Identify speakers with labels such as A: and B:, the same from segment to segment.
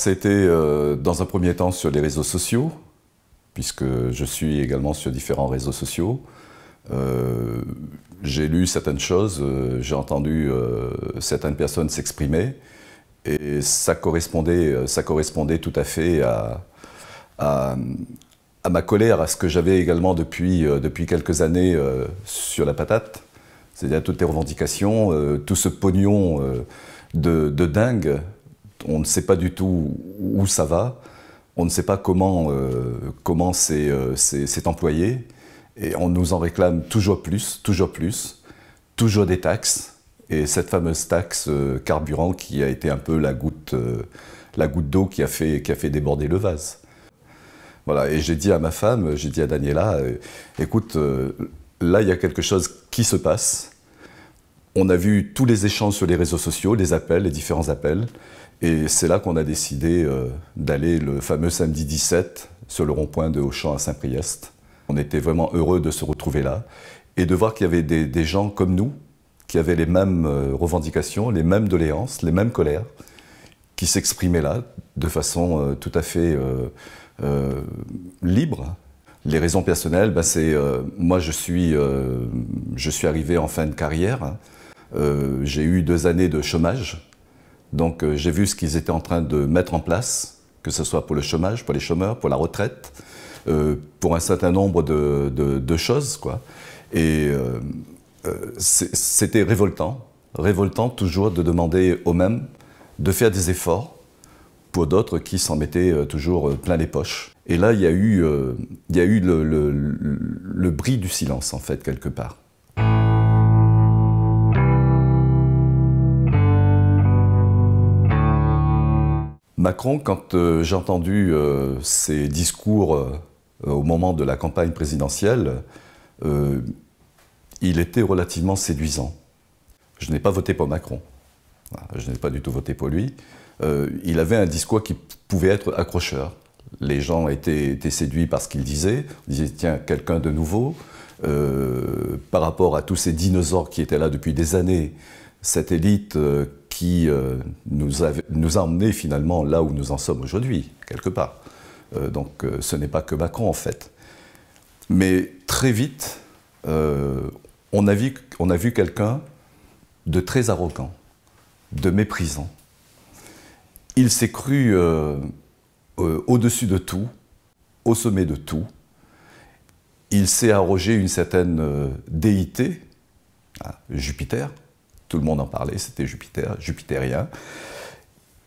A: C'était euh, dans un premier temps sur les réseaux sociaux, puisque je suis également sur différents réseaux sociaux. Euh, j'ai lu certaines choses, euh, j'ai entendu certaines personnes s'exprimer, et ça correspondait, ça correspondait tout à fait à, ma colère, à ce que j'avais également depuis, depuis quelques années sur la patate, c'est-à-dire toutes les revendications, tout ce pognon de dingue on ne sait pas du tout où ça va, on ne sait pas comment euh, euh, c'est employé, et on nous en réclame toujours plus, toujours plus, toujours des taxes, et cette fameuse taxe euh, carburant qui a été un peu la goutte la goutte d'eau qui a fait qui a fait déborder le vase. Voilà, et j'ai dit à ma femme, j'ai dit à Daniela, écoute, là il y a quelque chose qui se passe. On a vu tous les échanges sur les réseaux sociaux, les appels, les différents appels. Et c'est là qu'on a décidé euh, d'aller le fameux samedi 17 sur le rond-point de Auchan à Saint-Priest. On était vraiment heureux de se retrouver là et de voir qu'il y avait des, gens comme nous qui avaient les mêmes euh, revendications, les mêmes doléances, les mêmes colères, qui s'exprimaient là de façon euh, tout à fait libre. Les raisons personnelles, ben, c'est moi je suis, je suis arrivé en fin de carrière, j'ai eu deux années de chômage donc euh, j'ai vu ce qu'ils étaient en train de mettre en place, que ce soit pour le chômage, pour les chômeurs, pour la retraite, euh, pour un certain nombre de, choses. Quoi. Et euh, c'était révoltant, révoltant toujours de demander aux mêmes de faire des efforts pour d'autres qui s'en mettaient toujours plein les poches. Et là, il y a eu, le, le, le bris du silence, en fait, quelque part. Macron, quand euh, j'ai entendu euh, ses discours euh, au moment de la campagne présidentielle, il était relativement séduisant. Je n'ai pas voté pour Macron. Je n'ai pas du tout voté pour lui. il avait un discours qui pouvait être accrocheur. Les gens étaient, étaient séduits par ce qu'il disait. Ils disaient, tiens, quelqu'un de nouveau. par rapport à tous ces dinosaures qui étaient là depuis des années, cette élite qui euh, nous, a, nous emmenés finalement là où nous en sommes aujourd'hui, quelque part. Euh, donc euh, ce n'est pas que Macron en fait. Mais très vite, on a vu, on a vu quelqu'un de très arrogant, de méprisant. Il s'est cru au-dessus de tout, au sommet de tout. Il s'est arrogé une certaine déité, Jupiter, tout le monde en parlait, c'était Jupiter, jupitérien.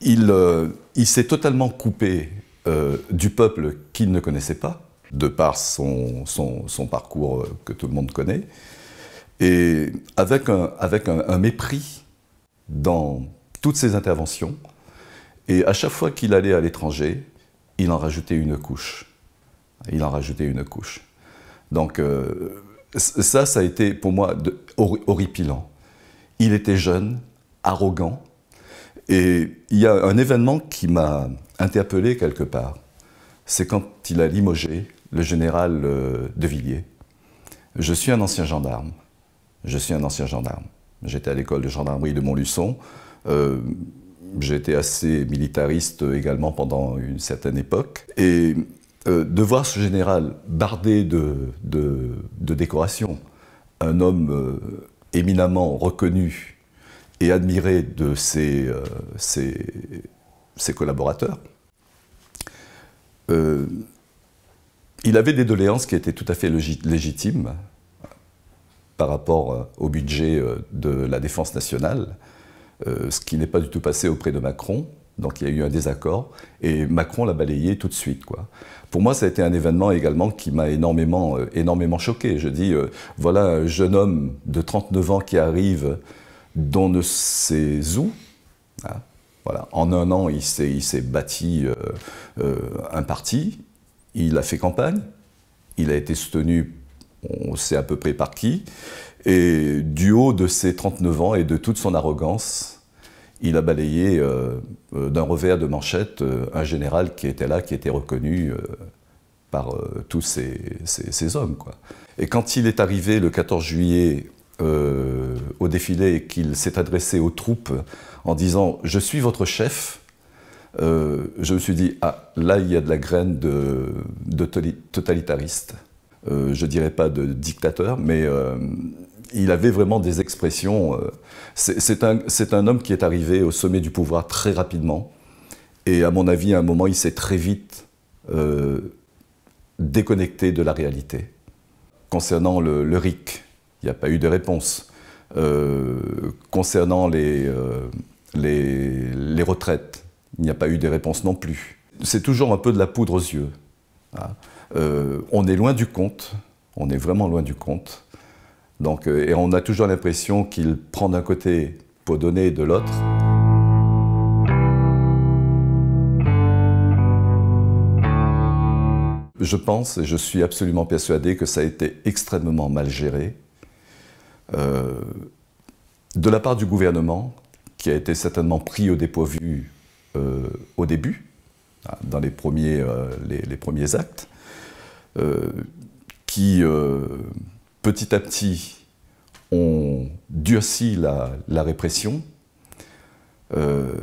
A: Euh, il, s'est totalement coupé euh, du peuple qu'il ne connaissait pas, de par son, parcours euh, que tout le monde connaît, et avec un, mépris dans toutes ses interventions. Et à chaque fois qu'il allait à l'étranger, il en rajoutait une couche. Il en rajoutait une couche. Donc ça, ça a été pour moi horripilant il était jeune, arrogant, et il y a un événement qui m'a interpellé quelque part. C'est quand il a limogé le général euh, de Villiers. Je suis un ancien gendarme. Je suis un ancien gendarme. J'étais à l'école de gendarmerie de Montluçon. J'étais euh, j'ai assez militariste également pendant une certaine époque. Et euh, de voir ce général bardé de, de, décorations, un homme éminemment reconnu et admiré de ses, euh, collaborateurs, euh, il avait des doléances qui étaient tout à fait légitimes par rapport euh, au budget de la défense nationale, ce qui n'est pas du tout passé auprès de Macron. Donc il y a eu un désaccord et Macron l'a balayé tout de suite. Quoi. Pour moi, ça a été un événement également qui m'a énormément, euh, énormément choqué. Je dis, euh, voilà un jeune homme de 39 ans qui arrive, dont ne sait où. voilà. En un an, il s'est bâti euh, un parti, il a fait campagne, il a été soutenu, on sait à peu près par qui, et du haut de ses 39 ans et de toute son arrogance, il a balayé euh, euh, d'un revers de manchette euh, un général qui était là, qui était reconnu par tous ces, hommes. Et quand il est arrivé le 14 juillet au défilé et qu'il s'est adressé aux troupes en disant « je suis votre chef je me suis dit « ah, là il y a de la graine de, totalitariste Je dirais pas de dictateur, mais il avait vraiment des expressions. Euh, c'est un, homme qui est arrivé au sommet du pouvoir très rapidement. Et à mon avis, à un moment, il s'est très vite euh, déconnecté de la réalité. Concernant le, RIC, il n'y a pas eu de réponse. Euh, concernant les, retraites, il n'y a pas eu de réponse non plus. C'est toujours un peu de la poudre aux yeux. Ah. on est loin du compte, on est vraiment loin du compte. Donc, euh, et on a toujours l'impression qu'il prend d'un côté pour donner de l'autre. Je pense et je suis absolument persuadé que ça a été extrêmement mal géré euh, de la part du gouvernement, qui a été certainement pris au dépourvu euh, au début, hein, dans les premiers, euh, les premiers actes, qui petit à petit, on durcit la, répression. Euh,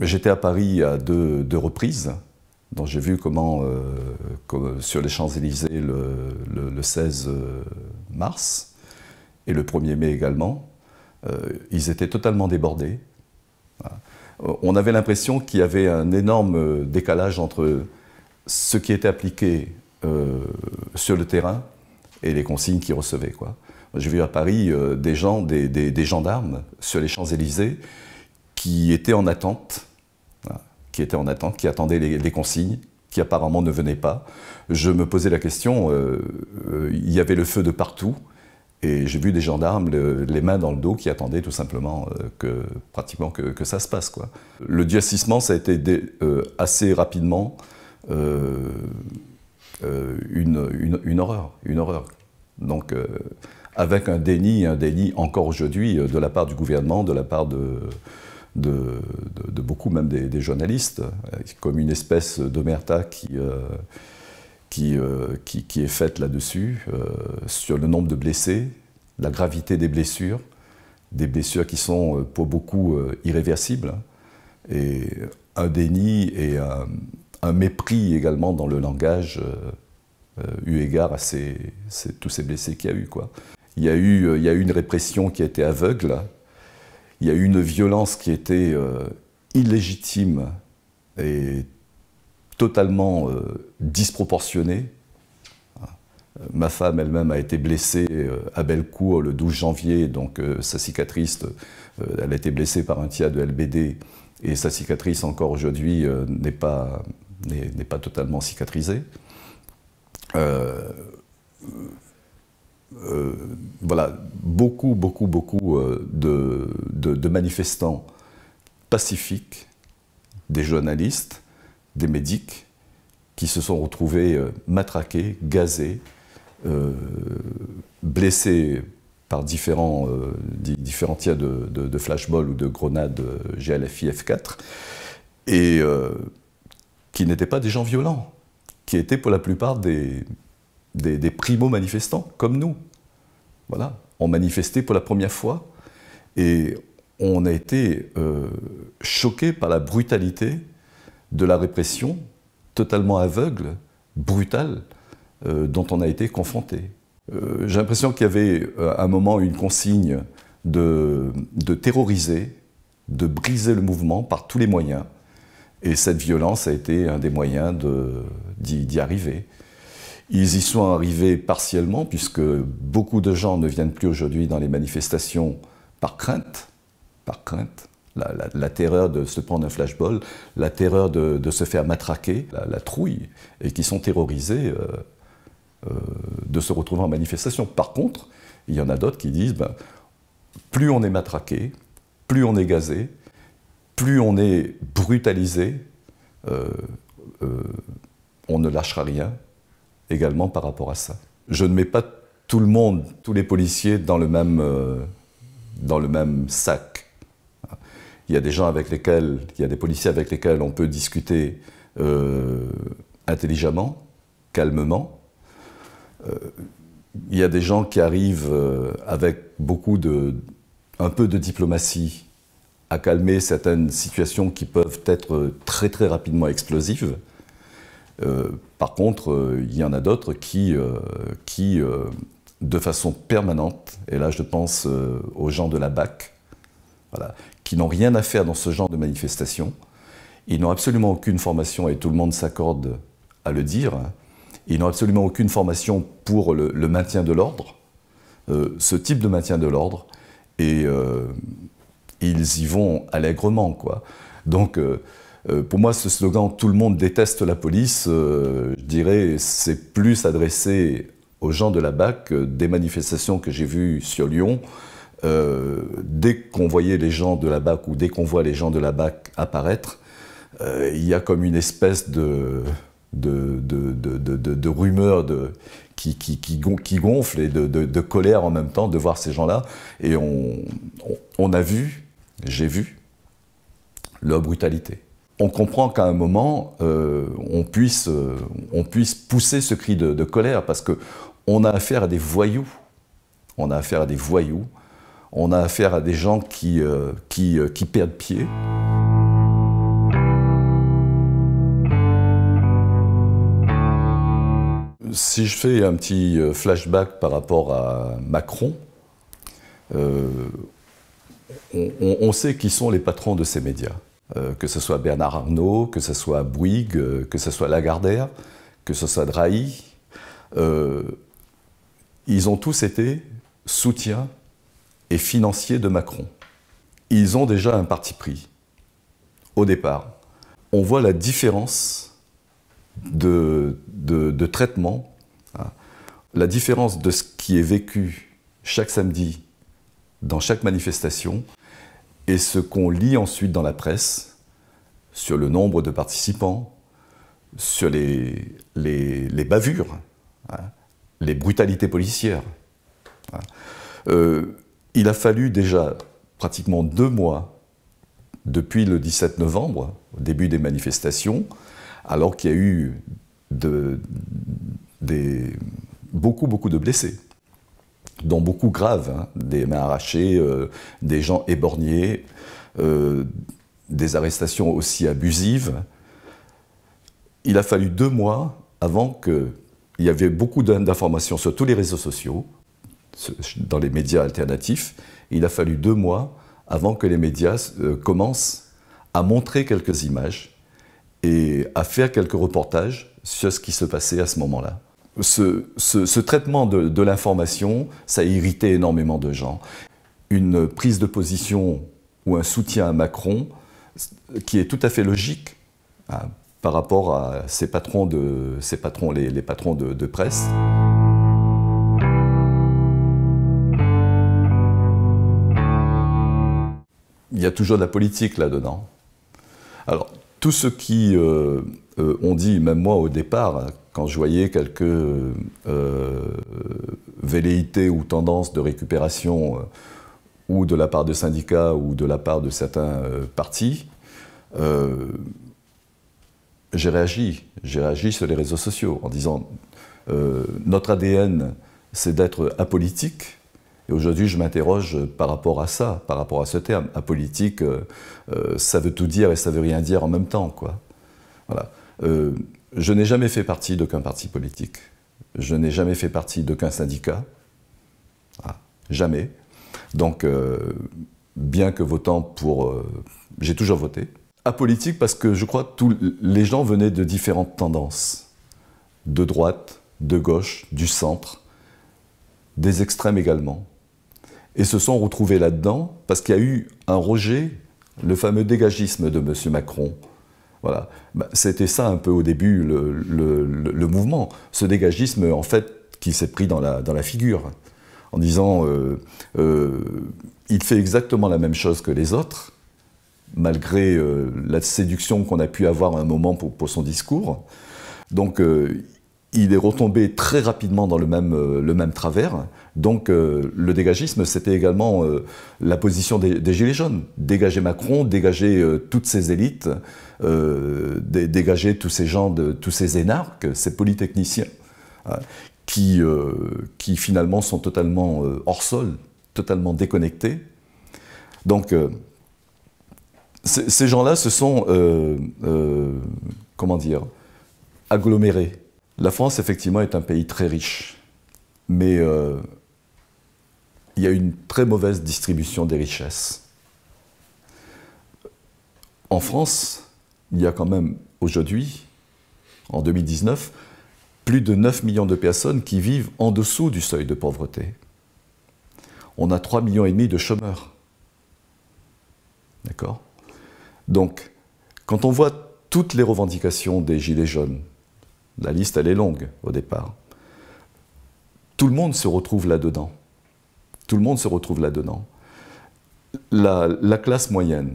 A: j'étais à Paris à deux, reprises, dont j'ai vu comment, euh, sur les Champs-Élysées le, 16 euh, mars et le 1er mai également, ils étaient totalement débordés. On avait l'impression qu'il y avait un énorme décalage entre ce qui était appliqué euh, sur le terrain et les consignes qu'ils recevaient. Quoi. J'ai vu à Paris euh, des gens, des, gendarmes sur les Champs-Élysées qui étaient en attente, hein, qui étaient en attente, qui attendaient les, consignes, qui apparemment ne venaient pas. Je me posais la question, euh, il y avait le feu de partout, et j'ai vu des gendarmes les mains dans le dos qui attendaient tout simplement que, pratiquement que, ça se passe. Quoi. Le diacissement, ça a été assez rapidement. Euh, une, une, horreur, une horreur. Donc, euh, avec un déni, un déni encore aujourd'hui euh, de la part du gouvernement, de la part de, de, beaucoup même des, journalistes, comme une espèce d'omerta qui, qui, qui, est faite là-dessus, sur le nombre de blessés, la gravité des blessures, des blessures qui sont pour beaucoup irréversibles, et un déni et un un mépris également dans le langage, euh, euh, eu égard à tous ces blessés qu'il y a eu. Quoi. Il, y a eu euh, il une répression qui a été aveugle, il y a eu une violence qui était illégitime et totalement disproportionnée. Ma femme elle-même a été blessée à Bellecour le 12 janvier, donc sa cicatrice, elle a été blessée par un tia de LBD, et sa cicatrice encore aujourd'hui n'est pas, n'est pas totalement cicatrisé. Euh, euh, voilà, beaucoup, beaucoup, beaucoup euh, de, manifestants pacifiques, des journalistes, des médics, qui se sont retrouvés matraqués, gazés, blessés par différents, différents tirs de, de, ou de grenades GLFI F4. Et qui n'étaient pas des gens violents, qui étaient pour la plupart des, des, primo-manifestants, comme nous. Voilà, on manifestait pour la première fois et on a été euh, choqués par la brutalité de la répression totalement aveugle, brutale, euh, dont on a été confronté. Euh, j'ai l'impression qu'il y avait à un moment une consigne de terroriser, de briser le mouvement par tous les moyens. Et cette violence a été un des moyens d'y arriver. Ils y sont arrivés partiellement, puisque beaucoup de gens ne viennent plus aujourd'hui dans les manifestations par crainte, par crainte. La, terreur de se prendre un flashball, la terreur de, se faire matraquer, la, trouille, et qui sont terrorisés euh, euh, de se retrouver en manifestation. Par contre, il y en a d'autres qui disent ben, plus on est matraqué, plus on est gazé, plus on est brutalisé, euh, euh, on ne lâchera rien également par rapport à ça. Je ne mets pas tout le monde, tous les policiers dans le même, euh, dans le même sac. Il y a des gens avec lesquels, il y a des policiers avec lesquels on peut discuter intelligemment, calmement. il y a des gens qui arrivent avec beaucoup de, un peu de diplomatie, à calmer certaines situations qui peuvent être très très rapidement explosives. Euh, par contre, euh, il y en a d'autres qui, euh, qui de façon permanente, et là je pense aux gens de la BAC, voilà, qui n'ont rien à faire dans ce genre de manifestation, ils n'ont absolument aucune formation, et tout le monde s'accorde à le dire, ils n'ont absolument aucune formation pour le, le maintien de l'ordre, ce type de maintien de l'ordre, et ils y vont allègrement, quoi. Donc, euh, euh, pour moi, ce slogan « Tout le monde déteste la police euh, je dirais, c'est plus adressé aux gens de la BAC des manifestations que j'ai vues sur Lyon. dès qu'on voyait les gens de la BAC ou dès qu'on voit les gens de la BAC apparaître, il y a comme une espèce de, de, rumeur de, qui, qui, gonfle et de, colère en même temps de voir ces gens-là. Et on a vu j'ai vu leur brutalité. On comprend qu'à un moment, euh, on, puisse, euh, on puisse pousser ce cri de, colère parce qu'on a affaire à des voyous. On a affaire à des voyous. On a affaire à des gens qui, euh, qui, perdent pied. si je fais un petit flashback par rapport à Macron, on, sait qui sont les patrons de ces médias. Euh, que ce soit Bernard Arnault, que ce soit Bouygues, euh, que ce soit Lagardère, que ce soit Drahi, euh, ils ont tous été soutiens et financiers de Macron. Ils ont déjà un parti pris, au départ. On voit la différence de, traitement, hein. la différence de ce qui est vécu chaque samedi dans chaque manifestation et ce qu'on lit ensuite dans la presse sur le nombre de participants, sur les, les, bavures, hein, les brutalités policières. Hein. Euh, il a fallu déjà pratiquement deux mois depuis le 17 novembre, au début des manifestations, alors qu'il y a eu beaucoup, beaucoup de blessés dont beaucoup graves, hein, des mains arrachées, euh, des gens éborgnés, euh, des arrestations aussi abusives. Il a fallu deux mois avant qu'il y avait beaucoup d'informations sur tous les réseaux sociaux, dans les médias alternatifs. Il a fallu deux mois avant que les médias euh, commencent à montrer quelques images et à faire quelques reportages sur ce qui se passait à ce moment-là ce, traitement de, l'information, ça a irrité énormément de gens. Une prise de position ou un soutien à Macron, euh, qui est tout à fait logique hein, par rapport à ses patrons, de, les, patrons de, presse. Il y a toujours de la politique là-dedans. Alors, tout ce qui euh, euh, ont dit, même moi au départ, quand je voyais quelques euh, euh, velléités ou tendances de récupération euh, ou de la part de syndicats ou de la part de certains partis, j'ai réagi. J'ai réagi sur les réseaux sociaux en disant notre ADN, c'est d'être apolitique. Et aujourd'hui, je m'interroge par rapport à ça, par rapport à ce terme. Apolitique, ça veut tout dire et ça veut rien dire en même temps. Quoi. Voilà. Je n'ai jamais fait partie d'aucun parti politique. Je n'ai jamais fait partie d'aucun syndicat. Ah, jamais. Donc, euh, bien que votant pour... Euh, j'ai toujours voté. Apolitique parce que je crois que tous les gens venaient de différentes tendances. De droite, de gauche, du centre, des extrêmes également. Et se sont retrouvés là-dedans parce qu'il y a eu un rejet, le fameux dégagisme de M. Macron, voilà. Bah, c'était ça un peu au début le, mouvement, ce dégagisme en fait qui s'est pris dans la, figure, en disant euh, euh, il fait exactement la même chose que les autres, malgré euh, la séduction qu'on a pu avoir à un moment pour, son discours. Donc il est retombé très rapidement dans le même travers. Donc euh, le dégagisme, c'était également euh, la position des, Gilets jaunes. Dégager Macron, dégager euh, toutes ces élites, dégager tous ces gens, de, tous ces énarques, ces polytechniciens, hein, qui, qui finalement sont totalement hors sol, totalement déconnectés. Donc ces gens-là se sont, comment dire, agglomérés. La France, effectivement, est un pays très riche. Mais il y a une très mauvaise distribution des richesses. En France, il y a quand même aujourd'hui, en 2019, plus de 9 millions de personnes qui vivent en dessous du seuil de pauvreté. On a 3,5 millions et demi de chômeurs. D'accord Donc, quand on voit toutes les revendications des Gilets jaunes, la liste elle est longue au départ, tout le monde se retrouve là-dedans. Tout le monde se retrouve là-dedans. La, classe moyenne,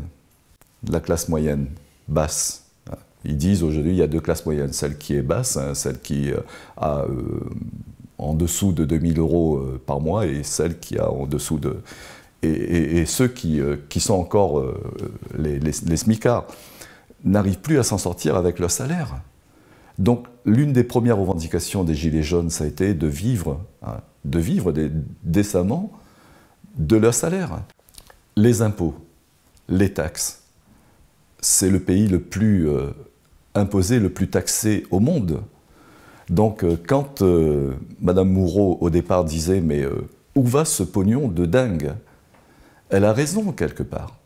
A: la classe moyenne basse, hein, ils disent aujourd'hui il y a deux classes moyennes, celle qui est basse, hein, celle qui euh, a euh, en dessous de 2000 euros euh, par mois et celle qui a en dessous de... Et, ceux qui, sont encore les, les, n'arrivent plus à s'en sortir avec leur salaire. Donc l'une des premières revendications des Gilets jaunes, ça a été de vivre, hein, de vivre décemment de leur salaire. Les impôts, les taxes, c'est le pays le plus euh, imposé, le plus taxé au monde. Donc euh, quand Mme euh, Madame au départ disait mais où va ce pognon de dingue Elle a raison quelque part.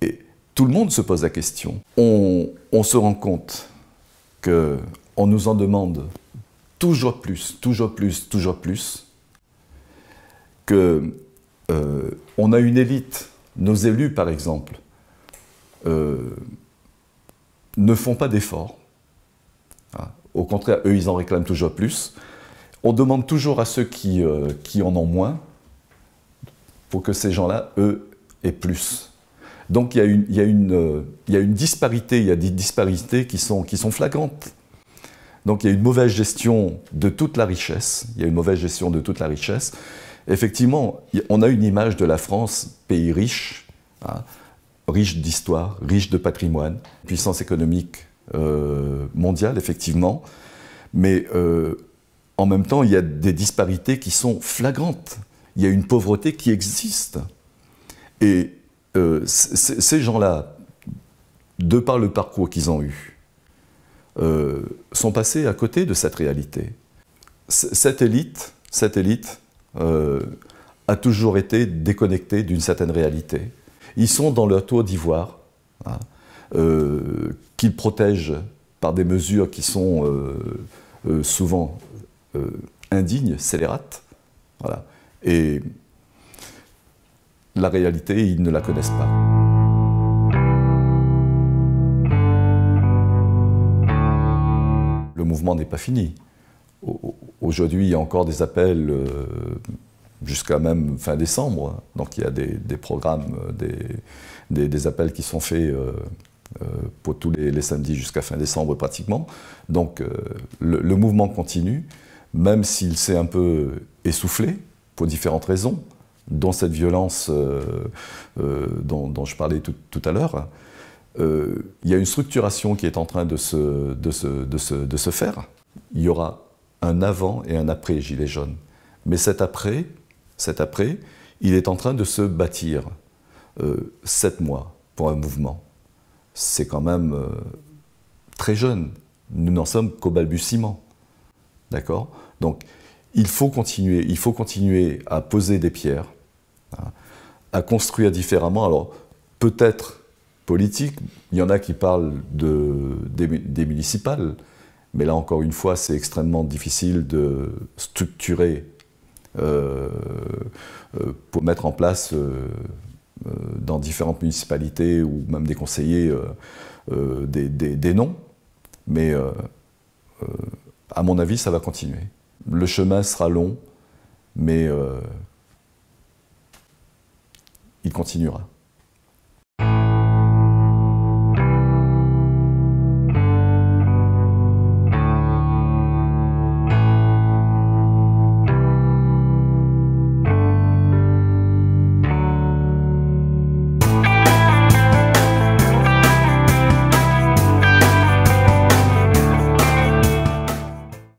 A: Et tout le monde se pose la question. On, on se rend compte qu'on nous en demande toujours plus, toujours plus, toujours plus, que euh, on a une élite, nos élus par exemple, euh, ne font pas d'efforts. Ah, au contraire, eux, ils en réclament toujours plus. On demande toujours à ceux euh, qui, en ont moins pour que ces gens-là, eux, aient plus. Donc il y, a une, disparité, il y a des disparités qui sont, qui sont flagrantes. Donc il y a une mauvaise gestion de toute la richesse, il y a une mauvaise gestion de toute la richesse, effectivement, on a une image de la France, pays riche, hein, riche d'histoire, riche de patrimoine, puissance économique euh, mondiale, effectivement, mais euh, en même temps, il y a des disparités qui sont flagrantes. Il y a une pauvreté qui existe. Et euh, ces gens-là, de par le parcours qu'ils ont eu, sont passés à côté de cette réalité. cette élite, cette élite, euh, a toujours été déconnecté d'une certaine réalité. Ils sont dans leur tour d'ivoire, hein, euh, qu'ils protègent par des mesures qui sont euh, souvent indignes, scélérates. Et la réalité, ils ne la connaissent pas. Le mouvement n'est pas fini. Aujourd'hui, il y a encore des appels euh, jusqu'à même fin décembre. Donc il y a des, programmes, euh, des, des, appels qui sont faits euh, pour tous les, samedis jusqu'à fin décembre pratiquement. Donc le, mouvement continue, même s'il s'est un peu essoufflé pour différentes raisons, dont cette violence dont, je parlais tout, à l'heure. il y a une structuration qui est en train de se, de se faire. Il y aura un avant et un après Gilets jaunes. Mais cet après, cet après, il est en train de se bâtir. Euh, sept mois pour un mouvement, c'est quand même euh, très jeune. Nous n'en sommes qu'au balbutiement. D'accord Donc, il faut continuer, il faut continuer à poser des pierres, hein, à construire différemment. Alors, peut-être politique, il y en a qui parlent de, des municipales, mais là encore une fois, c'est extrêmement difficile de structurer euh, euh, pour mettre en place euh, dans différentes municipalités ou même des conseillers des, noms. Mais à mon avis, ça va continuer. Le chemin sera long, mais il continuera.